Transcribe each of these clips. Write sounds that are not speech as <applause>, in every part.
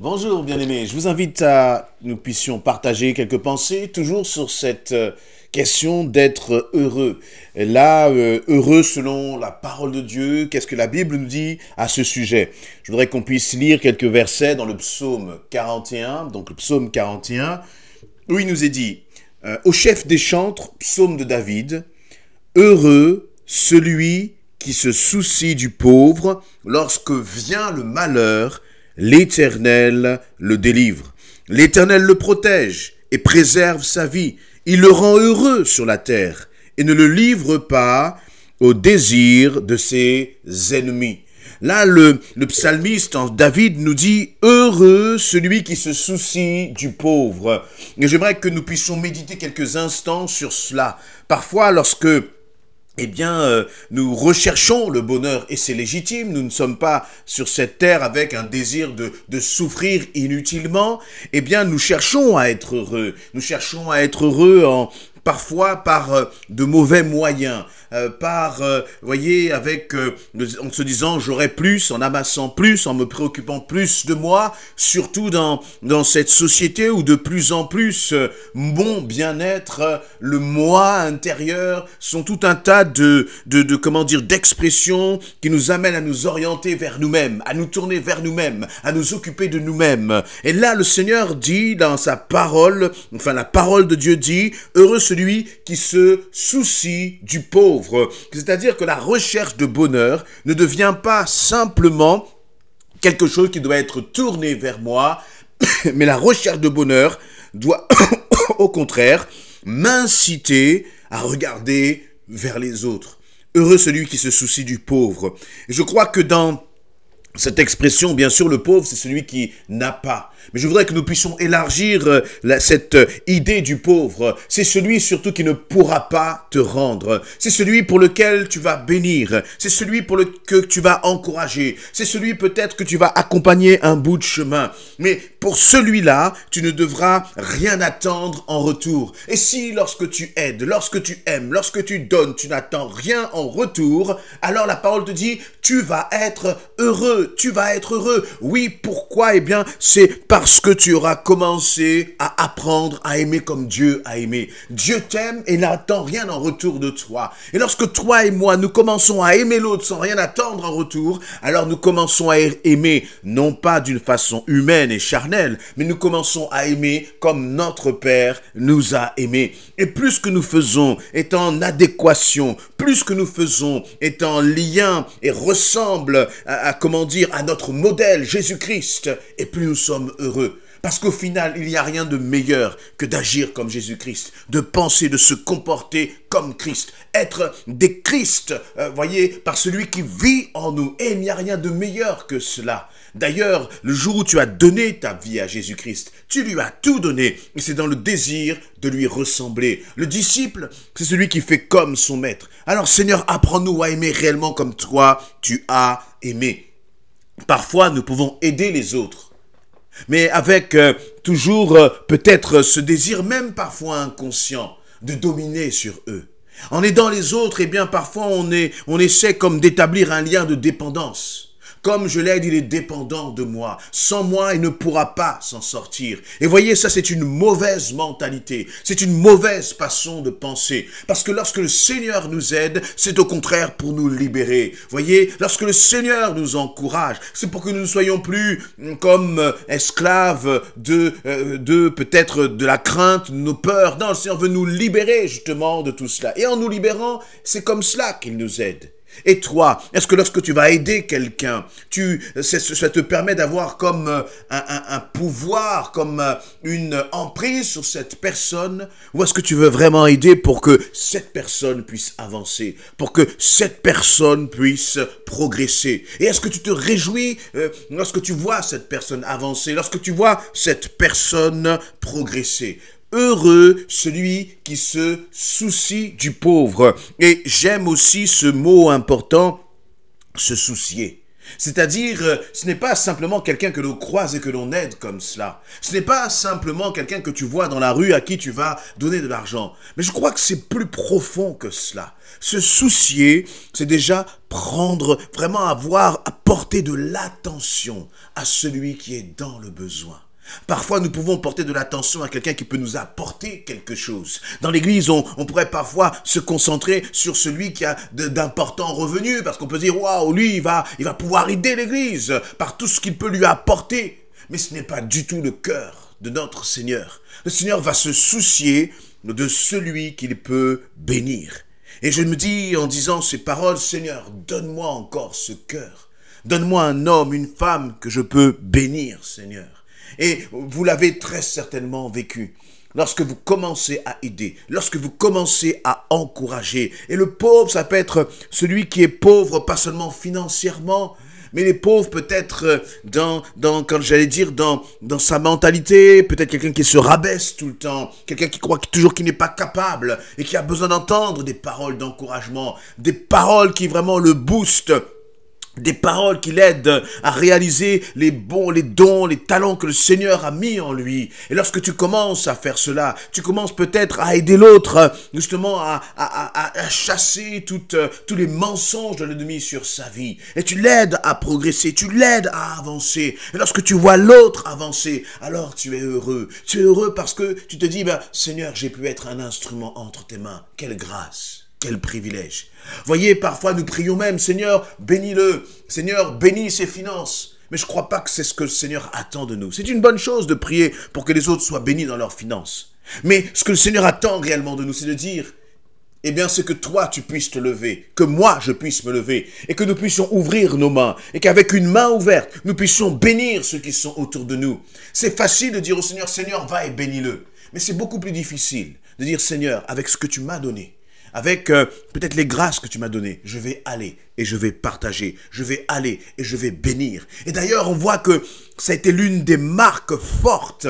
Bonjour bien-aimés, je vous invite à nous puissions partager quelques pensées toujours sur cette euh, question d'être heureux. Là, euh, heureux selon la parole de Dieu, qu'est-ce que la Bible nous dit à ce sujet Je voudrais qu'on puisse lire quelques versets dans le psaume 41, donc le psaume 41, où il nous est dit, euh, au chef des chantres, psaume de David, Heureux celui qui se soucie du pauvre lorsque vient le malheur l'Éternel le délivre. L'Éternel le protège et préserve sa vie. Il le rend heureux sur la terre et ne le livre pas au désir de ses ennemis. Là, le, le psalmiste David nous dit « Heureux celui qui se soucie du pauvre ». Et j'aimerais que nous puissions méditer quelques instants sur cela. Parfois, lorsque eh bien, euh, nous recherchons le bonheur et c'est légitime. Nous ne sommes pas sur cette terre avec un désir de, souffrir inutilement. Eh bien, nous cherchons à être heureux. Nous cherchons à être heureux en, parfois par euh, de mauvais moyens. Euh, par, euh, voyez, avec, euh, en se disant j'aurai plus, en amassant plus, en me préoccupant plus de moi, surtout dans, dans cette société où de plus en plus mon bien-être, le moi intérieur, sont tout un tas de, de, comment dire, d'expressions qui nous amènent à nous orienter vers nous-mêmes, à nous tourner vers nous-mêmes, à nous occuper de nous-mêmes. Et là, le Seigneur dit dans sa parole, enfin la parole de Dieu dit, heureux celui qui se soucie du pauvre c'est-à-dire que la recherche de bonheur ne devient pas simplement quelque chose qui doit être tourné vers moi, <coughs> mais la recherche de bonheur doit, <coughs> au contraire, m'inciter à regarder vers les autres. Heureux celui qui se soucie du pauvre. je crois que dans cette expression, bien sûr, le pauvre, c'est celui qui n'a pas. Mais je voudrais que nous puissions élargir euh, cette euh, idée du pauvre. C'est celui surtout qui ne pourra pas te rendre. C'est celui pour lequel tu vas bénir. C'est celui pour lequel tu vas encourager. C'est celui peut-être que tu vas accompagner un bout de chemin. Mais pour celui-là, tu ne devras rien attendre en retour. Et si lorsque tu aides, lorsque tu aimes, lorsque tu donnes, tu n'attends rien en retour, alors la parole te dit, tu vas être heureux. Tu vas être heureux. Oui, pourquoi Eh bien, c'est parce que tu auras commencé à apprendre à aimer comme Dieu a aimé. Dieu t'aime et n'attend rien en retour de toi. Et lorsque toi et moi, nous commençons à aimer l'autre sans rien attendre en retour, alors nous commençons à aimer, non pas d'une façon humaine et charnelle, mais nous commençons à aimer comme notre Père nous a aimés. Et plus que nous faisons est en adéquation, plus que nous faisons est en lien et ressemble à, à comment dire, à notre modèle Jésus-Christ, et plus nous sommes heureux. Parce qu'au final, il n'y a rien de meilleur que d'agir comme Jésus-Christ, de penser, de se comporter comme Christ, être des Christ, euh, voyez, par celui qui vit en nous. Et il n'y a rien de meilleur que cela. D'ailleurs, le jour où tu as donné ta vie à Jésus-Christ, tu lui as tout donné. Et c'est dans le désir de lui ressembler. Le disciple, c'est celui qui fait comme son maître. Alors Seigneur, apprends-nous à aimer réellement comme toi, tu as aimé. Parfois, nous pouvons aider les autres mais avec euh, toujours euh, peut-être ce désir même parfois inconscient de dominer sur eux. En aidant les autres, et eh bien parfois on, est, on essaie comme d'établir un lien de dépendance. Comme je l'aide, il est dépendant de moi. Sans moi, il ne pourra pas s'en sortir. Et voyez, ça, c'est une mauvaise mentalité. C'est une mauvaise façon de penser. Parce que lorsque le Seigneur nous aide, c'est au contraire pour nous libérer. Voyez, lorsque le Seigneur nous encourage, c'est pour que nous ne soyons plus hum, comme euh, esclaves de, euh, de peut-être de la crainte, de nos peurs. Non, le Seigneur veut nous libérer justement de tout cela. Et en nous libérant, c'est comme cela qu'il nous aide. Et toi, est-ce que lorsque tu vas aider quelqu'un, tu, ça te permet d'avoir comme euh, un, un, pouvoir, comme euh, une emprise sur cette personne Ou est-ce que tu veux vraiment aider pour que cette personne puisse avancer, pour que cette personne puisse progresser Et est-ce que tu te réjouis euh, lorsque tu vois cette personne avancer, lorsque tu vois cette personne progresser Heureux celui qui se soucie du pauvre. Et j'aime aussi ce mot important, se soucier. C'est-à-dire, euh, ce n'est pas simplement quelqu'un que l'on croise et que l'on aide comme cela. Ce n'est pas simplement quelqu'un que tu vois dans la rue à qui tu vas donner de l'argent. Mais je crois que c'est plus profond que cela. Se soucier, c'est déjà prendre, vraiment avoir, apporter de l'attention à celui qui est dans le besoin. Parfois, nous pouvons porter de l'attention à quelqu'un qui peut nous apporter quelque chose. Dans l'église, on, pourrait parfois se concentrer sur celui qui a d'importants revenus, parce qu'on peut dire, waouh, lui, il va, il va pouvoir aider l'église par tout ce qu'il peut lui apporter. Mais ce n'est pas du tout le cœur de notre Seigneur. Le Seigneur va se soucier de celui qu'il peut bénir. Et je me dis en disant ces paroles, Seigneur, donne-moi encore ce cœur. Donne-moi un homme, une femme que je peux bénir, Seigneur. Et vous l'avez très certainement vécu. Lorsque vous commencez à aider, lorsque vous commencez à encourager. Et le pauvre, ça peut être celui qui est pauvre, pas seulement financièrement, mais les pauvres peut-être dans, dans quand j'allais dire dans dans sa mentalité, peut-être quelqu'un qui se rabaisse tout le temps, quelqu'un qui croit toujours qu'il n'est pas capable et qui a besoin d'entendre des paroles d'encouragement, des paroles qui vraiment le boostent des paroles qui l'aident à réaliser les bons, les dons, les talents que le Seigneur a mis en lui. Et lorsque tu commences à faire cela, tu commences peut-être à aider l'autre, justement à, chasser toutes, tous les mensonges de l'ennemi sur sa vie. Et tu l'aides à progresser, tu l'aides à avancer. Et lorsque tu vois l'autre avancer, alors tu es heureux. Tu es heureux parce que tu te dis, ben, Seigneur, j'ai pu être un instrument entre tes mains. Quelle grâce. Quel privilège. Voyez, parfois nous prions même, Seigneur, bénis-le. Seigneur, bénis ses finances. Mais je ne crois pas que c'est ce que le Seigneur attend de nous. C'est une bonne chose de prier pour que les autres soient bénis dans leurs finances. Mais ce que le Seigneur attend réellement de nous, c'est de dire, eh bien, c'est que toi, tu puisses te lever, que moi, je puisse me lever, et que nous puissions ouvrir nos mains, et qu'avec une main ouverte, nous puissions bénir ceux qui sont autour de nous. C'est facile de dire au Seigneur, Seigneur, va et bénis-le. Mais c'est beaucoup plus difficile de dire, Seigneur, avec ce que tu m'as donné, avec euh, peut-être les grâces que tu m'as données. Je vais aller et je vais partager. Je vais aller et je vais bénir. Et d'ailleurs, on voit que ça a été l'une des marques fortes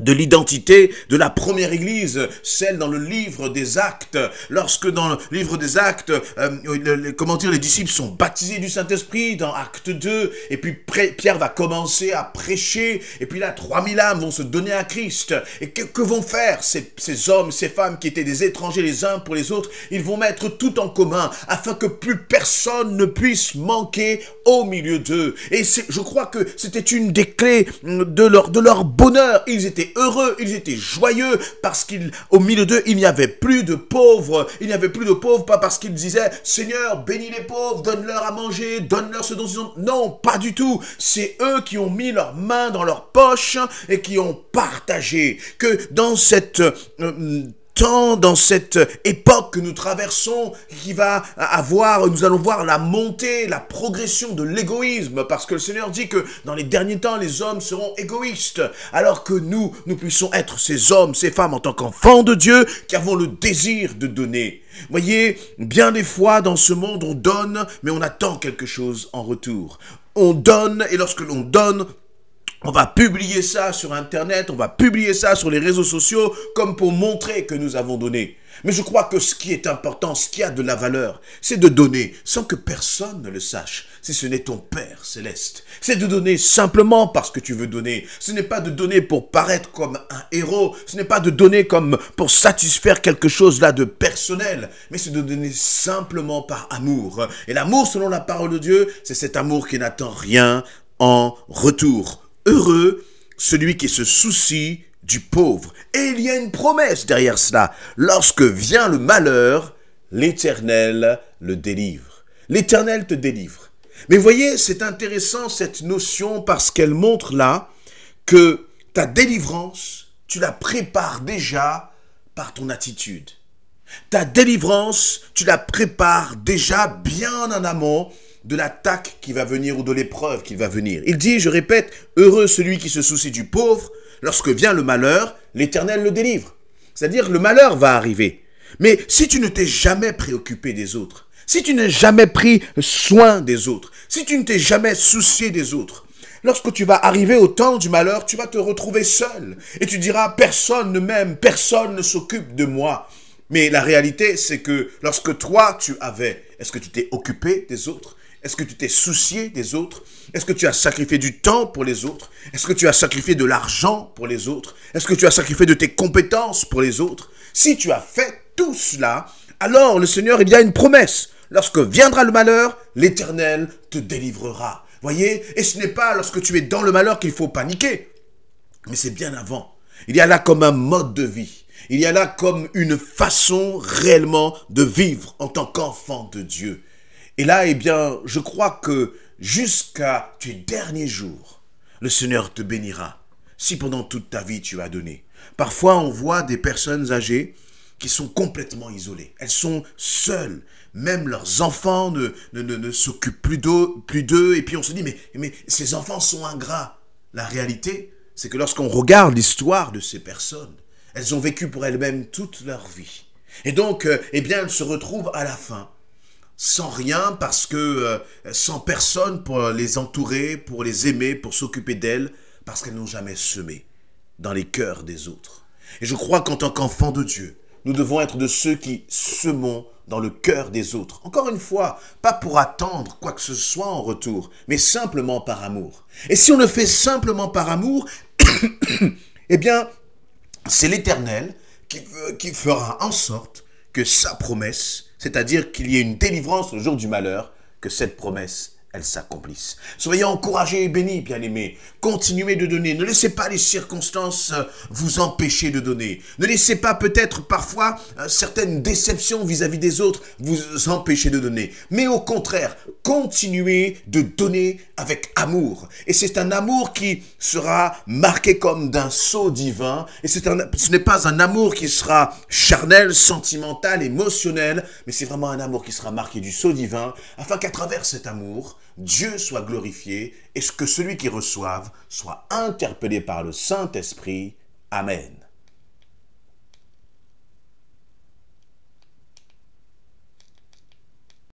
de l'identité de la première église, celle dans le livre des actes, lorsque dans le livre des actes, euh, comment dire, les disciples sont baptisés du Saint-Esprit dans acte 2, et puis Pierre va commencer à prêcher, et puis là, 3000 âmes vont se donner à Christ, et que, vont faire ces, hommes, ces femmes qui étaient des étrangers les uns pour les autres Ils vont mettre tout en commun, afin que plus personne ne puisse manquer au milieu d'eux. Et je crois que c'était une des clés de leur, de leur bonheur, ils étaient heureux, ils étaient joyeux parce qu'au milieu d'eux, il n'y avait plus de pauvres. Il n'y avait plus de pauvres, pas parce qu'ils disaient Seigneur, bénis les pauvres, donne-leur à manger, donne-leur ce dont ils ont. Non, pas du tout. C'est eux qui ont mis leurs mains dans leurs poches et qui ont partagé. Que dans cette. Euh, tant dans cette époque que nous traversons, qui va avoir, nous allons voir la montée, la progression de l'égoïsme, parce que le Seigneur dit que dans les derniers temps, les hommes seront égoïstes, alors que nous, nous puissions être ces hommes, ces femmes en tant qu'enfants de Dieu, qui avons le désir de donner. Voyez, bien des fois dans ce monde, on donne, mais on attend quelque chose en retour. On donne, et lorsque l'on donne, on va publier ça sur Internet, on va publier ça sur les réseaux sociaux comme pour montrer que nous avons donné. Mais je crois que ce qui est important, ce qui a de la valeur, c'est de donner sans que personne ne le sache, si ce n'est ton Père céleste. C'est de donner simplement parce que tu veux donner. Ce n'est pas de donner pour paraître comme un héros, ce n'est pas de donner comme pour satisfaire quelque chose là de personnel, mais c'est de donner simplement par amour. Et l'amour, selon la parole de Dieu, c'est cet amour qui n'attend rien en retour. Heureux celui qui se soucie du pauvre. Et il y a une promesse derrière cela. Lorsque vient le malheur, l'Éternel le délivre. L'Éternel te délivre. Mais voyez, c'est intéressant cette notion parce qu'elle montre là que ta délivrance, tu la prépares déjà par ton attitude. Ta délivrance, tu la prépares déjà bien en amont de l'attaque qui va venir ou de l'épreuve qui va venir. Il dit, je répète, heureux celui qui se soucie du pauvre, lorsque vient le malheur, l'Éternel le délivre. C'est-à-dire le malheur va arriver. Mais si tu ne t'es jamais préoccupé des autres, si tu n'as jamais pris soin des autres, si tu ne t'es jamais soucié des autres, lorsque tu vas arriver au temps du malheur, tu vas te retrouver seul et tu diras personne ne m'aime, personne ne s'occupe de moi. Mais la réalité, c'est que lorsque toi, tu avais, est-ce que tu t'es occupé des autres est-ce que tu t'es soucié des autres Est-ce que tu as sacrifié du temps pour les autres Est-ce que tu as sacrifié de l'argent pour les autres Est-ce que tu as sacrifié de tes compétences pour les autres Si tu as fait tout cela, alors le Seigneur, il y a une promesse. Lorsque viendra le malheur, l'Éternel te délivrera. Voyez Et ce n'est pas lorsque tu es dans le malheur qu'il faut paniquer. Mais c'est bien avant. Il y a là comme un mode de vie. Il y a là comme une façon réellement de vivre en tant qu'enfant de Dieu. Et là, eh bien, je crois que jusqu'à tes derniers jours, le Seigneur te bénira, si pendant toute ta vie tu as donné. Parfois, on voit des personnes âgées qui sont complètement isolées. Elles sont seules. Même leurs enfants ne, s'occupent plus d'eux, Et puis on se dit, mais, mais ces enfants sont ingrats. La réalité, c'est que lorsqu'on regarde l'histoire de ces personnes, elles ont vécu pour elles-mêmes toute leur vie. Et donc, euh, eh bien, elles se retrouvent à la fin sans rien parce que euh, sans personne pour les entourer, pour les aimer, pour s'occuper d'elles, parce qu'elles n'ont jamais semé dans les cœurs des autres. Et je crois qu'en tant qu'enfants de Dieu, nous devons être de ceux qui semons dans le cœur des autres. Encore une fois, pas pour attendre quoi que ce soit en retour, mais simplement par amour. Et si on le fait simplement par amour, <coughs> eh bien, c'est l'Éternel qui, qui fera en sorte que sa promesse c'est-à-dire qu'il y ait une délivrance au jour du malheur, que cette promesse elles s'accomplissent. Soyez encouragés et bénis, bien-aimés. Continuez de donner. Ne laissez pas les circonstances euh, vous empêcher de donner. Ne laissez pas peut-être parfois euh, certaines déceptions vis-à-vis des autres vous empêcher de donner. Mais au contraire, continuez de donner avec amour. Et c'est un amour qui sera marqué comme d'un sceau divin. Et c'est un, ce n'est pas un amour qui sera charnel, sentimental, émotionnel, mais c'est vraiment un amour qui sera marqué du sceau divin, afin qu'à travers cet amour, Dieu soit glorifié et que celui qui reçoive soit interpellé par le Saint-Esprit. Amen.